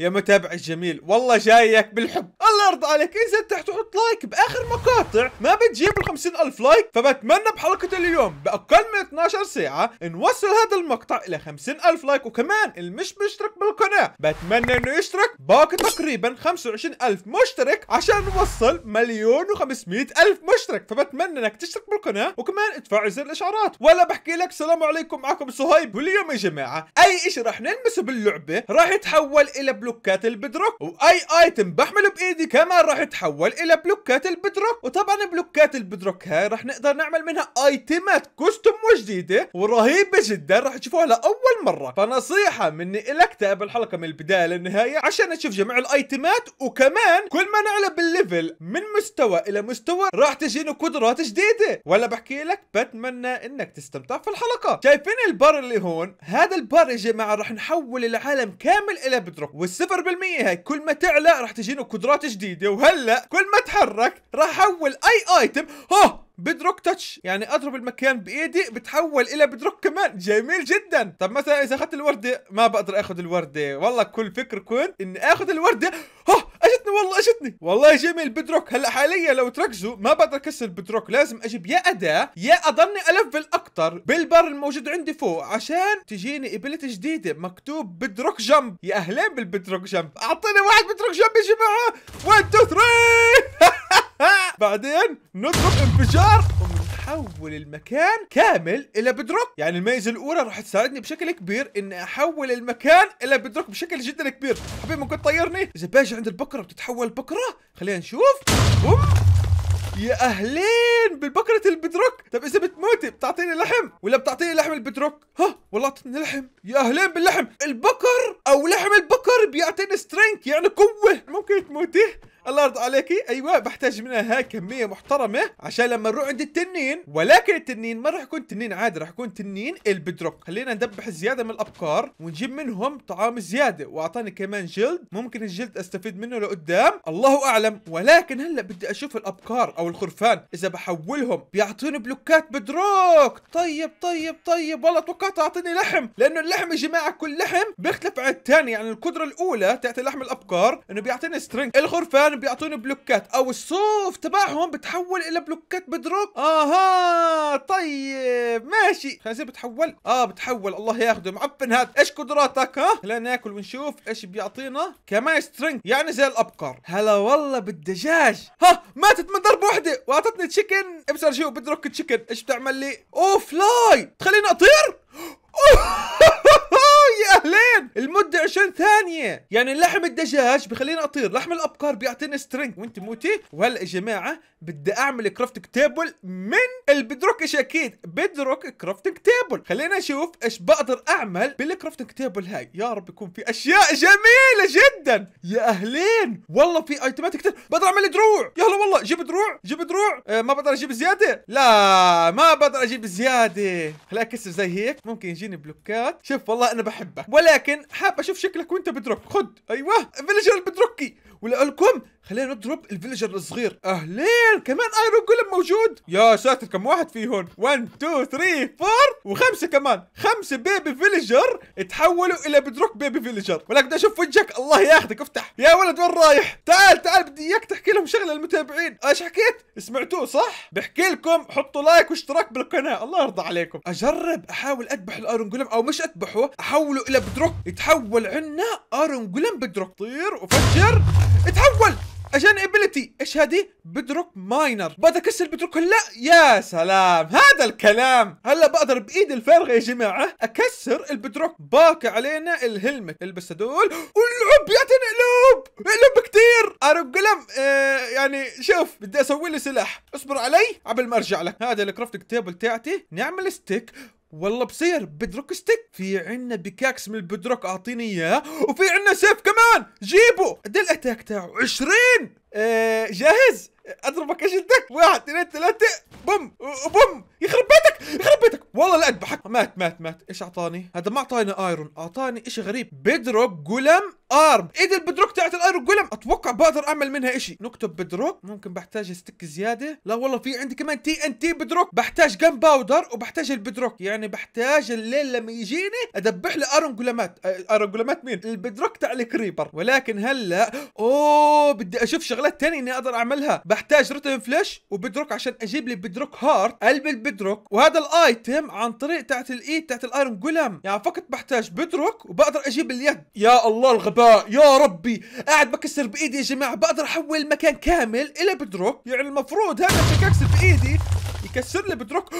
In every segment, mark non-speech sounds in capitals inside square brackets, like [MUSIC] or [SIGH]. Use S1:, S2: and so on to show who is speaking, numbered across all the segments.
S1: يا متابع الجميل والله جايك بالحب الله يرضى عليك اذا انت تحط لايك باخر مقاطع ما بتجيب ال 50000 لايك فبتمنى بحلقه اليوم باقل من 12 ساعه نوصل هذا المقطع الى 50000 لايك وكمان اللي مش مشترك بالقناه بتمنى انه يشترك باقي تقريبا 25000 مشترك عشان نوصل مليون و الف مشترك فبتمنى انك تشترك بالقناه وكمان تفعل زر الاشعارات ولا بحكي لك السلام عليكم معكم صهيب واليوم يا جماعه اي شيء راح نلمسه باللعبه راح يتحول الى بلو بلوكات البدروك واي ايتم بحمله بايدي كمان راح يتحول الى بلوكات البدروك وطبعا بلوكات البدروك هاي راح نقدر نعمل منها ايتمات كوستم وجديده ورهيبه جدا راح تشوفوها لاول مره فنصيحه مني الك تابع الحلقه من البدايه للنهايه عشان تشوف جميع الايتمات وكمان كل ما نعلى بالليفل من مستوى الى مستوى راح تجينا قدرات جديده ولا بحكي لك بتمنى انك تستمتع في الحلقه شايفين البار اللي هون هذا البار يا جماعه راح نحول العالم كامل الى بدروك والس صفر بالمية هاي كل ما تعلى راح تجينه قدرات جديدة وهلا كل ما تحرك راح احول اي ايتم ها بدروك تاتش يعني اضرب المكان بايدي بتحول الى بدروك كمان جميل جدا طب مثلا اذا اخذت الورده ما بقدر اخذ الورده والله كل فكر كنت اني اخذ الورده ها اجتني والله اجتني والله جميل بدروك هلا حاليا لو تركزوا ما بقدر اكسر بدروك لازم اجيب يا اداه يا اضلني الفل اكثر بالبر الموجود عندي فوق عشان تجيني ابيلتي جديده مكتوب بدروك جمب يا اهلين بالبدروك جمب اعطيني واحد بدروك جمب يا جماعه 1 2 3 [LAUGHS] بعدين نضرب انفجار احول المكان كامل الى بدروك يعني الميزه الاولى راح تساعدني بشكل كبير اني احول المكان الى بدروك بشكل جدا كبير حبيبي ممكن تطيرني اذا باجي عند البقره بتتحول بكره خلينا نشوف بوم يا اهلين بالبقرة البدروك طب اذا بتموتي بتعطيني لحم ولا بتعطيني لحم البدروك ها والله اعطتني لحم يا اهلين باللحم البقر او لحم البقر بيعطيني سترينك يعني قوه ممكن تموتي الله يرضى عليكي ايوه بحتاج منها هاي كميه محترمه عشان لما نروح عند التنين ولكن التنين ما راح يكون تنين عادي راح يكون تنين البدروك خلينا ندبح زياده من الابقار ونجيب منهم طعام زياده واعطاني كمان جلد ممكن الجلد استفيد منه لقدام الله اعلم ولكن هلا بدي اشوف الابقار او الخرفان اذا بحولهم بيعطوني بلوكات بدروك طيب طيب طيب والله توقعت اعطيني لحم لانه اللحم يا جماعه كل لحم بيختلف عن الثاني يعني القدره الاولى تاعت لحم الابقار انه بيعطيني سترينج الخرفان بيعطوني بلوكات او الصوف تبعهم بتحول الى بلوكات بدروك اها طيب ماشي خلينا بتحول اه بتحول الله ياخذه معفن هذا ايش قدراتك ها خلينا ناكل ونشوف ايش بيعطينا كمان سترينج يعني زي الابقار هلا والله بالدجاج ها ماتت من ضربه وحده واعطتني تشيكن ابصر شو بدروك تشيكن ايش بتعمل لي اوف لاي تخليني اطير أوه. سهلين المدة 20 ثانية يعني لحم الدجاج بخليني اطير لحم الابقار بيعطيني سترينج وانت موتي وهلا يا جماعة بدي اعمل كرافتنج تيبل من البدروك ايش اكيد بدروك كرافتنج تيبل خلينا نشوف ايش بقدر اعمل بالكرافتنج تيبل هاي يا رب يكون في اشياء جميلة جدا يا اهلين والله في ايتمات كثير بقدر اعمل دروع يا هلا والله جيب دروع جيب دروع آه ما بقدر اجيب زيادة لا ما بقدر اجيب زيادة خليني اكسر زي هيك ممكن يجيني بلوكات شوف والله انا بحبك ولكن حاب اشوف شكلك وانت بترك خد ايوه فيلجر البتركي ولقول خلينا نضرب الفيلجر الصغير اهلين كمان ايرون كلهم موجود يا ساتر كم واحد فيهم 1 2 3 4 وخمسه كمان خمسه بيبي فيلجر تحولوا الى بدروك بيبي فيلجر ولك بدي اشوف وجهك الله ياخذك افتح يا ولد وين رايح تعال تعال بدي اياك تحكي لهم شغله للمتابعين ايش حكيت سمعتوه صح بحكي لكم حطوا لايك واشتراك بالقناه الله يرضى عليكم اجرب احاول اذبح الايرون جولم او مش اذبحه احوله الى بدروك يتحول عنا ايرون جولم بدروك طير وفجر اتحول عشان ابيلتي ايش هذه؟ بدروك ماينر بقدر اكسر بدروك هلا يا سلام هذا الكلام هلا بقدر بايدي الفارغه يا جماعه اكسر البدروك باقي علينا الهلمت البس هدول والعب يا تنقلوب اقلب كثير ارق قلم آه يعني شوف بدي اسوي لي سلاح اصبر علي قبل ما ارجع لك هذا الكرافتنج تيبل تاعتي نعمل ستيك والله بصير بدروك ستيك في عنا بكاكس من البدروك اعطيني اياه وفي عنا سيف كمان جيبه قد الاتاك تاعه 20 آه جاهز اضربك اجلدك واحد اثنين ثلاثة بوم بوم يخرب بيتك يخرب بيتك والله لا اذبحك مات مات مات ايش اعطاني؟ هذا ما اعطاني ايرون اعطاني شيء غريب بدروك قلم ارم ايد البدروك تاعت الايرون قلم اتوقع بقدر اعمل منها شيء نكتب بدروك ممكن بحتاج ستيك زيادة لا والله في عندي كمان تي ان تي بدروك بحتاج جن باودر وبحتاج البدروك يعني بحتاج الليل لما يجيني ادبح لي ايرون جولمات آه، ايرون جولمات مين؟ البدروك تاع الكريبر ولكن هلا اوه بدي اشوف شغل شغلات ثانيه اني اقدر اعملها بحتاج روتن فلاش وبدروك عشان اجيب لي بدروك هارت قلب البدروك وهذا الايتم عن طريق تاعت الايد تاعت الايرون جولم يعني فقط بحتاج بدروك وبقدر اجيب اليد يا الله الغباء يا ربي قاعد بكسر بايدي يا جماعه بقدر احول مكان كامل الى بدروك يعني المفروض هذا الشكاكس بايدي يكسر لي بدروك [GASPS]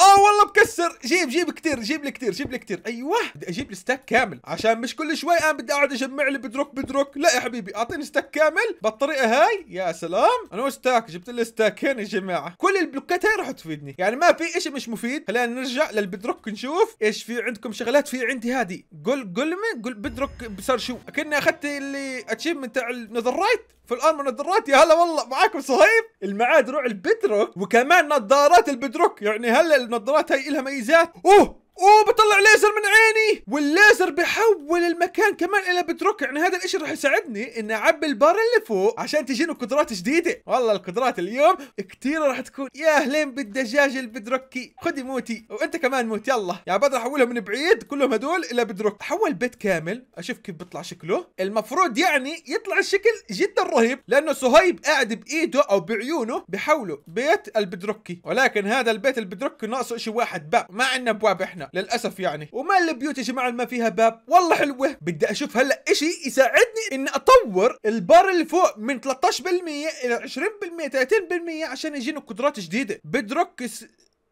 S1: اه والله مكسر جيب جيب كثير جيب لي كثير جيب لي كثير ايوه بدي اجيب الستاك كامل عشان مش كل شوي انا بدي اقعد اجمع لي بدروك بدروك لا يا حبيبي اعطيني ستاك كامل بالطريقه هاي يا سلام انا ستاك جبت لي ستاك هنا يا جماعه كل البلوكات هاي راح تفيدني يعني ما في شيء مش مفيد خلينا نرجع للبدروك نشوف ايش في عندكم شغلات في عندي هذه قل قل قل بدروك صار شو كنا اخذت اللي من تاع النذرايت في من نظارات يا هلا والله معاكم صهيب المعاد روح البدروك وكمان نظارات البدروك يعني هلا النظارات هاي لها ميزات اوه اوه بطلع ليزر من عيني والليزر بحول المكان كمان الى بتروك يعني هذا الاشي راح يساعدني اني اعبي البار اللي فوق عشان تجيني قدرات جديده والله القدرات اليوم كثيره راح تكون يا اهلين بالدجاج البدروكي خذي موتي وانت كمان موت يلا يا بدر احولهم من بعيد كلهم هدول الى بدروك حول بيت كامل اشوف كيف بيطلع شكله المفروض يعني يطلع الشكل جدا رهيب لانه صهيب قاعد بايده او بعيونه بحوله بيت البدروكي ولكن هذا البيت البدروكي ناقصه شيء واحد باب ما عندنا ابواب احنا للاسف يعني وما البيوت يا جماعه ما فيها باب والله حلوه بدي اشوف هلا شيء يساعدني اني اطور البار اللي فوق من 13% الى 20% 30% عشان يجيني قدرات جديده بدروك س...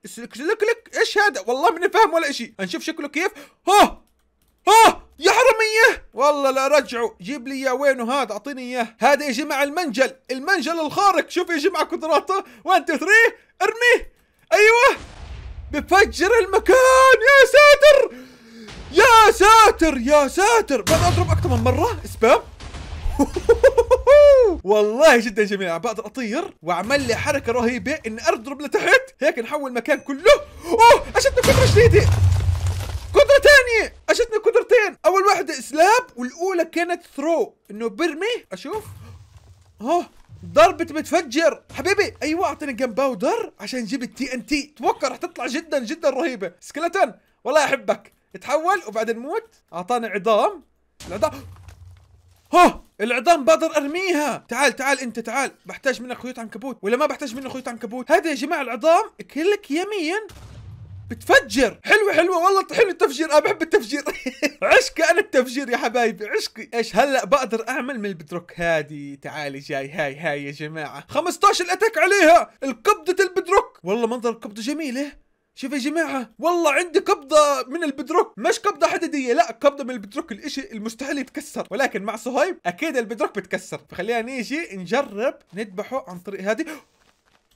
S1: س... لك لك ايش هذا والله من فاهم ولا شيء هنشوف شكله كيف ها ها يا حرامية والله لا رجعوا جيب لي اياه وينه هذا اعطيني اياه هذا يا جماعه المنجل المنجل الخارق شوف يا جماعه قدراته 1 2 3 ارميه ايوه بفجر المكان يا ساتر يا ساتر يا ساتر بقدر اضرب اكثر من مره سبام [LAUGHS] والله جدا جميل بقدر اطير واعمل لي حركه رهيبه اني اضرب لتحت هيك نحول المكان كله اوه اجتني قدره جديده قدره ثانيه اجتني قدرتين اول واحده سلاب والاولى كانت ثرو انه برمي اشوف اوه ضربة متفجر حبيبي ايوه اعطيني جنب باودر عشان نجيب التي ان تي اتوقع رح تطلع جدا جدا رهيبه سكلتون والله احبك اتحول وبعدين موت اعطاني عظام العظام ها العظام بقدر ارميها تعال تعال انت تعال بحتاج منك خيوط عنكبوت ولا ما بحتاج منك خيوط عنكبوت هذا يا جماعه العظام كلك يمين بتفجر حلوه حلوه والله حلو التفجير انا بحب التفجير [LAUGHS] عشقي انا التفجير يا حبايبي عشقي ايش هلا بقدر اعمل من البدروك هادي تعالي جاي هاي هاي يا جماعه 15 اتاك عليها القبضه البدروك والله منظر القبضه جميله شوف يا جماعة والله عندي قبضة من البدروك مش قبضة حديدية لا قبضة من البدروك الاشي المستحيل يتكسر ولكن مع صهيب اكيد البدروك بتكسر فخلينا نيجي نجرب نذبحه عن طريق هذه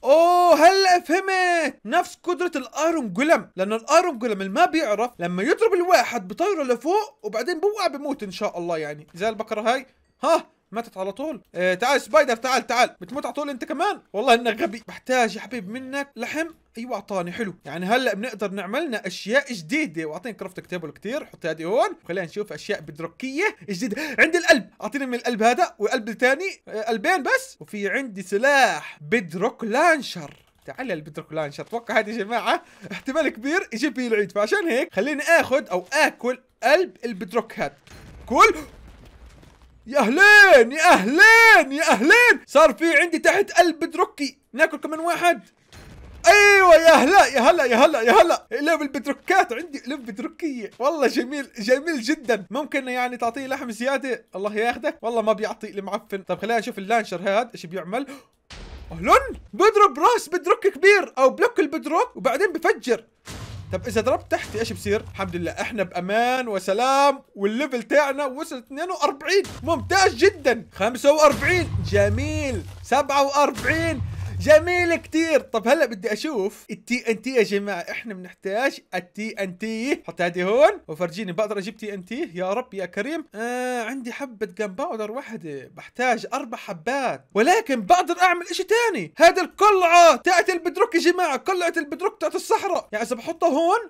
S1: اوه هلا فهمت نفس قدره الايرون جولم لان الايرون جولم اللي ما بيعرف لما يضرب الواحد بطيره لفوق وبعدين بوقع بموت ان شاء الله يعني زي البقره هاي ها ماتت على طول آه تعال سبايدر تعال تعال بتموت على طول انت كمان والله انك غبي بحتاج يا حبيب منك لحم ايوه اعطاني حلو يعني هلا بنقدر نعمل لنا اشياء جديده واعطيني كرافت تيبل كثير حط هذه هون خلينا نشوف اشياء بدركيه جديده عندي القلب اعطيني من القلب هذا والقلب الثاني آه، قلبين بس وفي عندي سلاح بدرك لانشر تعال البدرك لانشر اتوقع هذه يا جماعه احتمال كبير يجيب لي العيد فعشان هيك خليني اخذ او اكل قلب البدروك هذا كل يا اهلين يا اهلين يا اهلين صار في عندي تحت قلب دروكي ناكل كمان واحد ايوه يا هلا يا هلا يا هلا يا هلا قلب بتركات عندي قلب بتركيه والله جميل جميل جدا ممكن يعني تعطيه لحم زياده الله ياخذك والله ما بيعطي المعفن طب خلينا نشوف اللانشر هذا ايش بيعمل اهلا بضرب راس بدروك كبير او بلوك البدروك وبعدين بفجر طب اذا ضربت تحت ايش بصير الحمد لله احنا بامان وسلام والليفل تاعنا وصل 42 ممتاز جدا 45 جميل 47 جميل كتير طب هلا بدي اشوف التي ان تي يا جماعه احنا بنحتاج التي ان تي حط هذه هون وفرجيني بقدر اجيب تي ان تي يا رب يا كريم آه عندي حبه جن باودر وحده بحتاج اربع حبات ولكن بقدر اعمل اشي تاني هذا القلعه تاعت البدروك يا جماعه قلعه البدروك تاعت الصحراء يعني اذا بحطها هون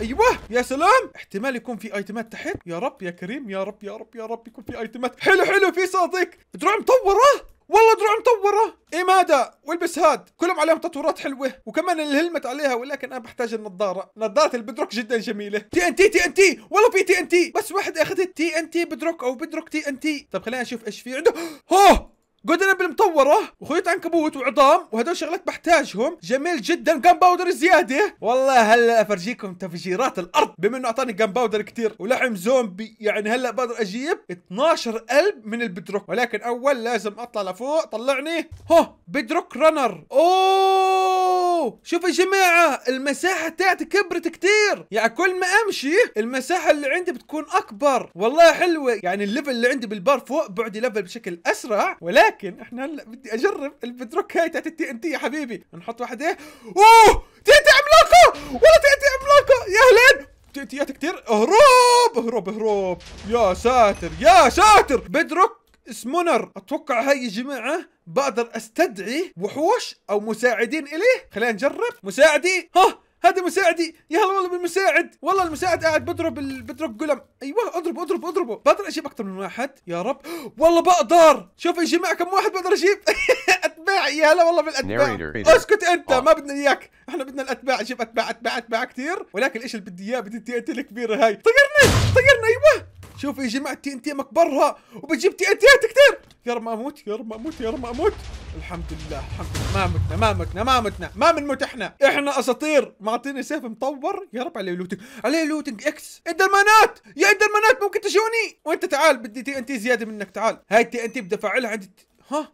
S1: ايوه يا سلام احتمال يكون في ايتمات تحت يا رب يا كريم يا رب يا رب يا رب يكون في ايتمات حلو حلو في صوتك دروع مطوره والله دروع مطوره إمادة إيه والبس هاد كلهم عليهم تطورات حلوه وكمان الهلمت عليها ولكن انا بحتاج النظاره نظاره البدروك جدا جميله تي ان تي تي ان تي والله في تي ان تي بس واحد اخذت تي ان تي بدروك او بدروك تي ان تي طب خلينا نشوف ايش في عنده [GASPS] هو جود بالمطورة وخيوط عنكبوت وعظام وهدول شغلات بحتاجهم جميل جدا جن باودر زياده والله هلا افرجيكم تفجيرات الارض بما انه اعطاني جن باودر كثير ولحم زومبي يعني هلا بقدر اجيب 12 قلب من البدروك ولكن اول لازم اطلع لفوق طلعني ها بدروك رنر اوه شوف يا جماعه المساحه تاعتي كبرت كثير يعني كل ما امشي المساحه اللي عندي بتكون اكبر والله حلوه يعني الليفل اللي عندي بالبار فوق بعدي ليفل بشكل اسرع ولكن لكن احنا هلا بدي اجرب البتروك هاي تاعت التي ان تي يا حبيبي نحط واحد ايه اوه تي ان تي عملاقه والله تي ان تي عملاقه يا اهلين تي ان تيات كثير اهروب اهروب اهروب يا ساتر يا ساتر بدروك سمونر اتوقع هاي يا جماعه بقدر استدعي وحوش او مساعدين الي خلينا نجرب مساعدي ها هذا مساعدي يا هلا والله بالمساعد والله المساعد قاعد بضرب ال... بضرب قلم ايوه اضرب اضرب اضربه بقدر اجيب اكثر من واحد يا رب والله بقدر شوف اجي معك كم واحد بقدر اجيب [LAUGHS] اتباع يا هلا والله بالاتباع اسكت انت آه. ما بدنا اياك احنا بدنا الاتباع اجيب اتباع اتباع اتباع كثير ولكن ايش اللي بدي اياه بدي الدي الكبيره هاي طيرني طيرني ايوه شوف يا جماعه التي ان تي مكبرها وبتجيب تي ان تيات كثير يا رب ما اموت يا رب ما اموت يا رب ما اموت الحمد لله الحمد لله ما متنا ما متنا ما متنا ما بنموت احنا احنا اساطير معطيني سيف مطور يا رب عليه لوتنج عليه لوتنج اكس اندرمانات يا اندرمانات ممكن تشوني وانت تعال بدي تي ان تي زياده منك تعال هاي تي ان تي بدي افعلها عند ها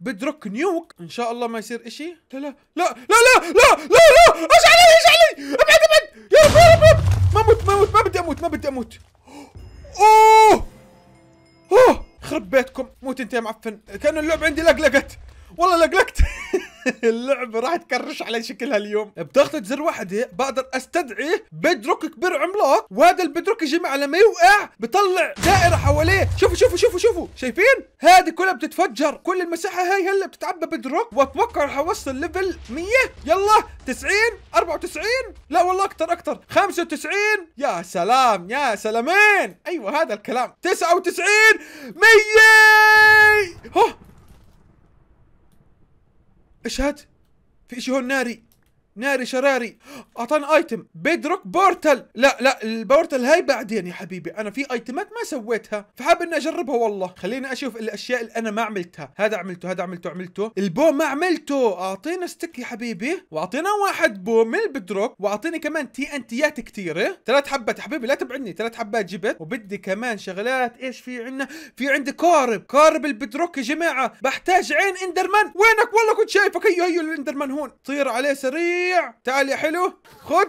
S1: بدرك نيوك ان شاء الله ما يصير اشي لا لا لا لا لا لا لا لا ايش علي ايش علي ابعد ابعد يا رب يا رب ما اموت ما اموت ما بدي اموت ما بدي اموت يا معفن كان اللعبه عندي لقلقت والله لقلقت [LAUGHS] [LAUGHS] اللعبه راح تكرش علي شكلها اليوم بضغطة زر واحدة بقدر استدعي بدروك كبير عملاق وهذا البدروك يجي مع لما يوقع بطلع دائرة حواليه شوفوا شوفوا شوفوا شوفوا شايفين هذه كلها بتتفجر كل المساحة هاي هلا بتتعبى بدروك واتوقع راح اوصل ليفل 100 يلا 90 94 لا والله اكثر اكثر 95 يا سلام يا سلامين ايوه هذا الكلام 99 100 هه اشهد في اشي هون ناري ناري شراري اعطاني ايتم بيدروك بورتل لا لا البورتل هاي بعدين يا حبيبي انا في ايتمات ما سويتها فحاب اني اجربها والله خليني اشوف الاشياء اللي انا ما عملتها هذا عملته هذا عملته عملته البو ما عملته اعطينا ستيك يا حبيبي واعطينا واحد بو من البيدروك واعطيني كمان تي ان تيات كثيره ثلاث حبات يا حبيبي لا تبعدني ثلاث حبات جبت وبدي كمان شغلات ايش في عندنا في عندي كارب كارب البيدروك يا جماعه بحتاج عين اندرمان وينك والله كنت شايفك هيو هيو الاندرمان هون طير عليه سريع تعال يا حلو خد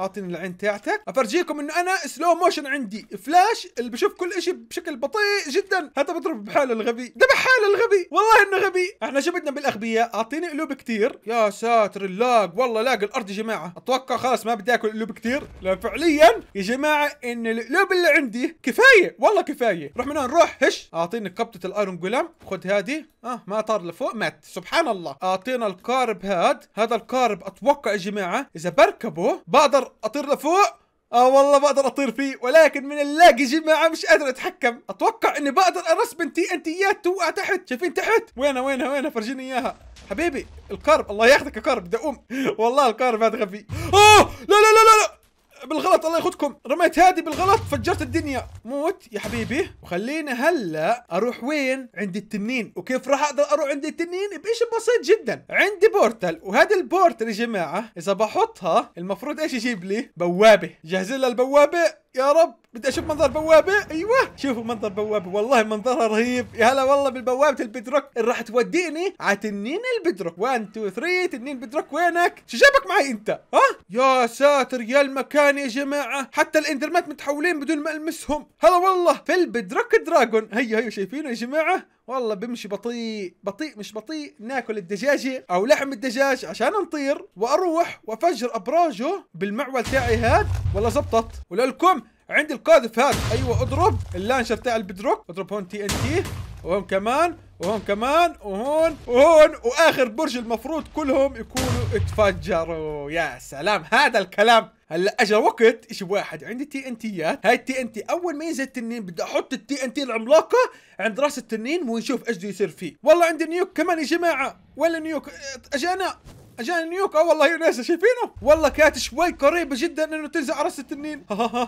S1: اعطيني العين تاعتك افرجيكم انه انا سلو موشن عندي فلاش اللي بشوف كل شيء بشكل بطيء جدا هذا بضرب بحاله الغبي ذبح حاله الغبي والله انه غبي احنا شبدنا بالاغبياء اعطيني قلوب كثير يا ساتر اللاج والله لاق الارض يا جماعه اتوقع خلاص ما بدي اكل قلوب كثير لا فعليا يا جماعه ان القلوب اللي عندي كفايه والله كفايه روح من هون روح هش اعطيني قبطه الايرون جولم خذ هذه اه ما طار لفوق مات سبحان الله اعطينا القارب هاد هذا القارب اتوقع يا جماعه اذا بركبه بقدر اطير لفوق اه والله بقدر اطير فيه ولكن من اللاج جماعه مش قادر اتحكم اتوقع اني بقدر ارس بنتي انتيات توقع تحت شايفين تحت وينها وينها وينها فرجيني اياها حبيبي القارب الله ياخذك يا قارب بدي اقوم [LAUGHS] والله القارب هذا غبي اه لا لا لا لا, لا. بالغلط الله ياخذكم رميت هادي بالغلط فجرت الدنيا موت يا حبيبي وخلينا هلا اروح وين عند التنين وكيف راح اقدر اروح عند التنين بشيء بسيط جدا عندي بورتل وهذا البورتل يا جماعه اذا بحطها المفروض ايش يجيب لي بوابه جاهزين للبوابه يا رب بدي اشوف منظر بوابه ايوه شوفوا منظر بوابه والله منظرها رهيب يا هلا والله بالبوابه البدروك اللي راح توديني على تنين البدروك 1 2 3 تنين بدروك وينك شو جابك معي انت ها يا ساتر يا المكان يا جماعه حتى الاندرمات متحولين بدون ما المسهم هلا والله في البدروك دراجون هيا هيا شايفينه يا جماعه والله بمشي بطيء بطيء مش بطيء ناكل الدجاجة او لحم الدجاج عشان نطير واروح وافجر ابراجه بالمعول تاعي هاد والله زبطت وللكم عندي القاذف هذا ايوه اضرب اللانشر تاع البدروك اضرب هون تي ان تي وهم كمان وهم كمان وهون وهون واخر برج المفروض كلهم يكونوا اتفجروا يا سلام هذا الكلام هلا اجى وقت شيء واحد عندي تي ان تيات هاي التي ان تي اول ما ينزل التنين بدي احط التي ان تي العملاقه عند راس التنين ونشوف ايش بده يصير فيه والله عندي نيوك كمان يا جماعه ولا نيوك اجانا اجاني نيوك اه والله يا ناس شايفينه والله كانت شوي قريبه جدا انه تنزل عرس التنين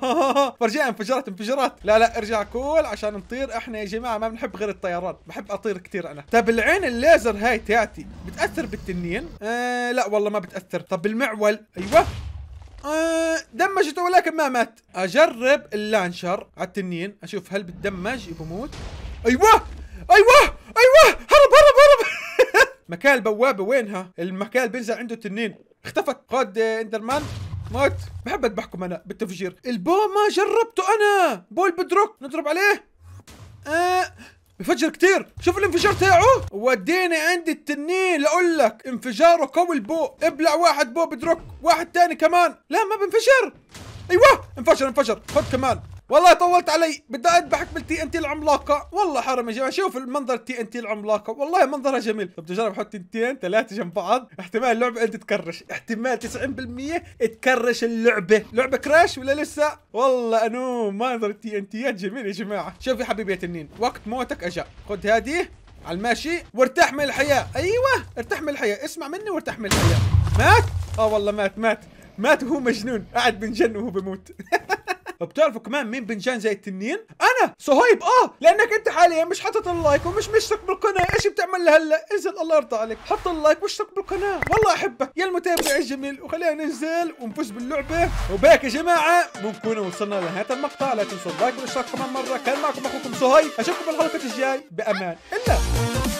S1: [LAUGHS] فرجع انفجرت انفجارات لا لا ارجع كول عشان نطير احنا يا جماعه ما بنحب غير الطيران بحب اطير كثير انا طب العين الليزر هاي تاعتي بتاثر بالتنين آه لا والله ما بتاثر طب المعول ايوه أه دمجته ولكن ما مات اجرب اللانشر على التنين اشوف هل بتدمج بموت ايوه ايوه ايوه هرب هرب مكان البوابه وينها المكان اللي بينزل عنده تنين اختفت خد اندرمان موت بحب اذبحكم انا بالتفجير البو ما جربته انا بول بدروك نضرب عليه آه. بفجر كتير شوف الانفجار تاعه وديني عند التنين لاقول لك انفجاره قوي البو ابلع واحد بو بدرك واحد تاني كمان لا ما بنفجر ايوه انفجر انفجر خد كمان والله طولت علي بدي اذبحك بالتي ان تي العملاقه والله حرام يا جماعه شوف المنظر التي ان تي العملاقه والله منظرها جميل طب تجرب احط تنتين ثلاثه جنب بعض احتمال اللعبه انت تكرش احتمال 90% تكرش اللعبه لعبه كراش ولا لسه والله انو منظر التي ان تيات جميل يا جماعه شوف يا حبيبي يا تنين وقت موتك اجا خذ هذه على الماشي وارتاح من الحياه ايوه ارتاح من الحياه اسمع مني وارتاح من الحياه مات اه والله مات مات مات وهو مجنون قاعد بنجن وهو بموت [LAUGHS] بتعرفوا كمان مين بنجان زي التنين انا صهيب اه لانك انت حاليا مش حاطط اللايك ومش مشترك بالقناه ايش بتعمل هلا انزل الله يرضى عليك حط اللايك واشترك بالقناه والله احبك يا المتابع الجميل وخلينا ننزل ونفوز باللعبه وبهيك يا جماعه بنكون وصلنا لنهايه المقطع لا تنسوا اللايك والاشتراك كمان مره كان معكم اخوكم صهيب اشوفكم بالحلقه الجاي بامان الله